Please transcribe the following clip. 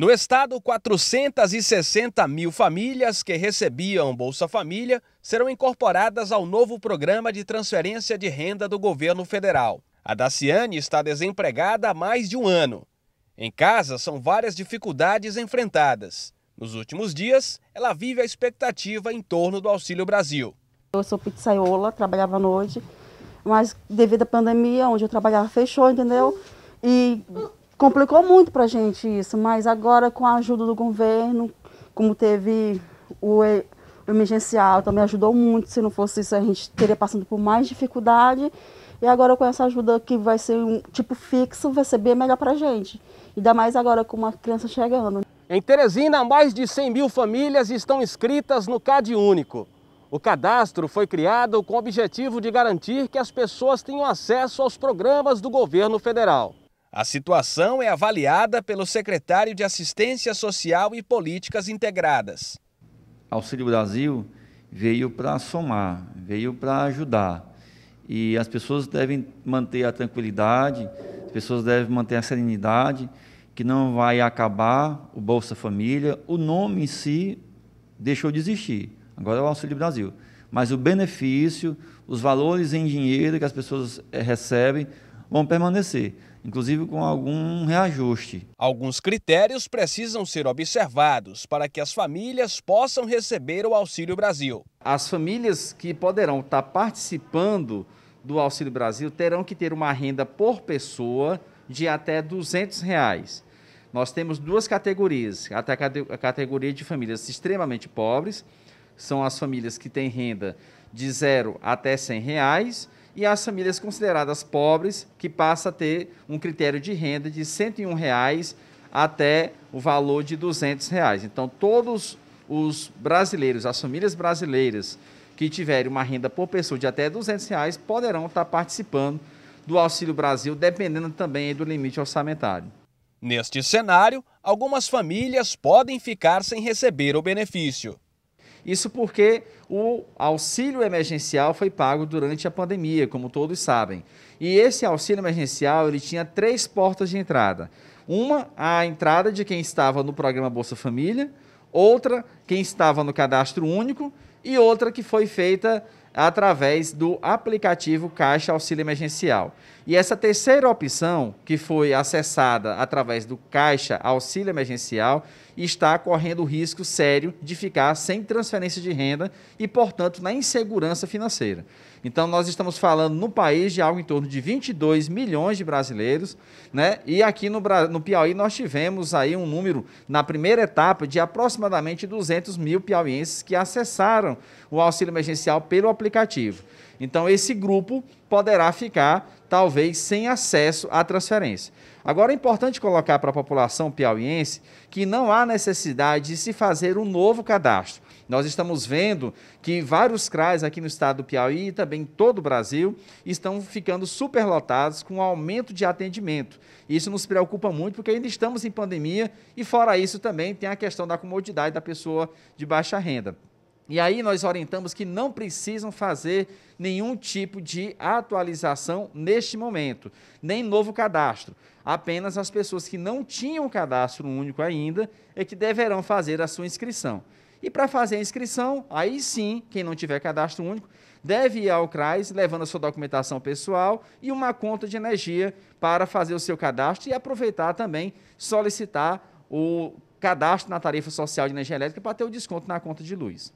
No estado, 460 mil famílias que recebiam Bolsa Família serão incorporadas ao novo programa de transferência de renda do governo federal. A Daciane está desempregada há mais de um ano. Em casa, são várias dificuldades enfrentadas. Nos últimos dias, ela vive a expectativa em torno do Auxílio Brasil. Eu sou pizzaiola, trabalhava à noite, mas devido à pandemia, onde eu trabalhava fechou, entendeu? E complicou muito para a gente isso, mas agora com a ajuda do governo, como teve o, emergencial, também ajudou muito. Se não fosse isso, a gente teria passando por mais dificuldade. E agora com essa ajuda que vai ser um tipo fixo, vai ser bem melhor para a gente. Ainda mais agora com uma criança chegando. Em Teresina, mais de 100 mil famílias estão inscritas no CAD Único. O cadastro foi criado com o objetivo de garantir que as pessoas tenham acesso aos programas do governo federal. A situação é avaliada pelo secretário de Assistência Social e Políticas Integradas. Auxílio Brasil veio para somar, veio para ajudar. E as pessoas devem manter a tranquilidade, as pessoas devem manter a serenidade, que não vai acabar o Bolsa Família. O nome em si deixou de existir, agora é o Auxílio Brasil. Mas o benefício, os valores em dinheiro que as pessoas eh, recebem vão permanecer inclusive com algum reajuste. Alguns critérios precisam ser observados para que as famílias possam receber o Auxílio Brasil. As famílias que poderão estar participando do Auxílio Brasil terão que ter uma renda por pessoa de até R$ 200. Reais. Nós temos duas categorias, até a categoria de famílias extremamente pobres, são as famílias que têm renda de zero até 100 reais, e as famílias consideradas pobres, que passa a ter um critério de renda de R$ 101 reais até o valor de R$ 200. Reais. Então, todos os brasileiros, as famílias brasileiras que tiverem uma renda por pessoa de até R$ 200 reais, poderão estar participando do Auxílio Brasil, dependendo também do limite orçamentário. Neste cenário, algumas famílias podem ficar sem receber o benefício. Isso porque o auxílio emergencial foi pago durante a pandemia, como todos sabem. E esse auxílio emergencial ele tinha três portas de entrada. Uma, a entrada de quem estava no programa Bolsa Família, outra, quem estava no cadastro único, e outra que foi feita através do aplicativo Caixa Auxílio Emergencial. E essa terceira opção, que foi acessada através do Caixa Auxílio Emergencial, está correndo o risco sério de ficar sem transferência de renda e, portanto, na insegurança financeira. Então, nós estamos falando no país de algo em torno de 22 milhões de brasileiros, né? E aqui no, no Piauí nós tivemos aí um número, na primeira etapa, de aproximadamente 200 mil piauienses que acessaram o auxílio emergencial pelo aplicativo. Então, esse grupo poderá ficar talvez sem acesso à transferência. Agora é importante colocar para a população piauiense que não há necessidade de se fazer um novo cadastro. Nós estamos vendo que vários CRAs aqui no estado do Piauí e também em todo o Brasil estão ficando superlotados com aumento de atendimento. Isso nos preocupa muito porque ainda estamos em pandemia e fora isso também tem a questão da comodidade da pessoa de baixa renda. E aí nós orientamos que não precisam fazer nenhum tipo de atualização neste momento, nem novo cadastro. Apenas as pessoas que não tinham cadastro único ainda é que deverão fazer a sua inscrição. E para fazer a inscrição, aí sim, quem não tiver cadastro único, deve ir ao CRAS levando a sua documentação pessoal e uma conta de energia para fazer o seu cadastro e aproveitar também solicitar o cadastro na tarifa social de energia elétrica para ter o desconto na conta de luz.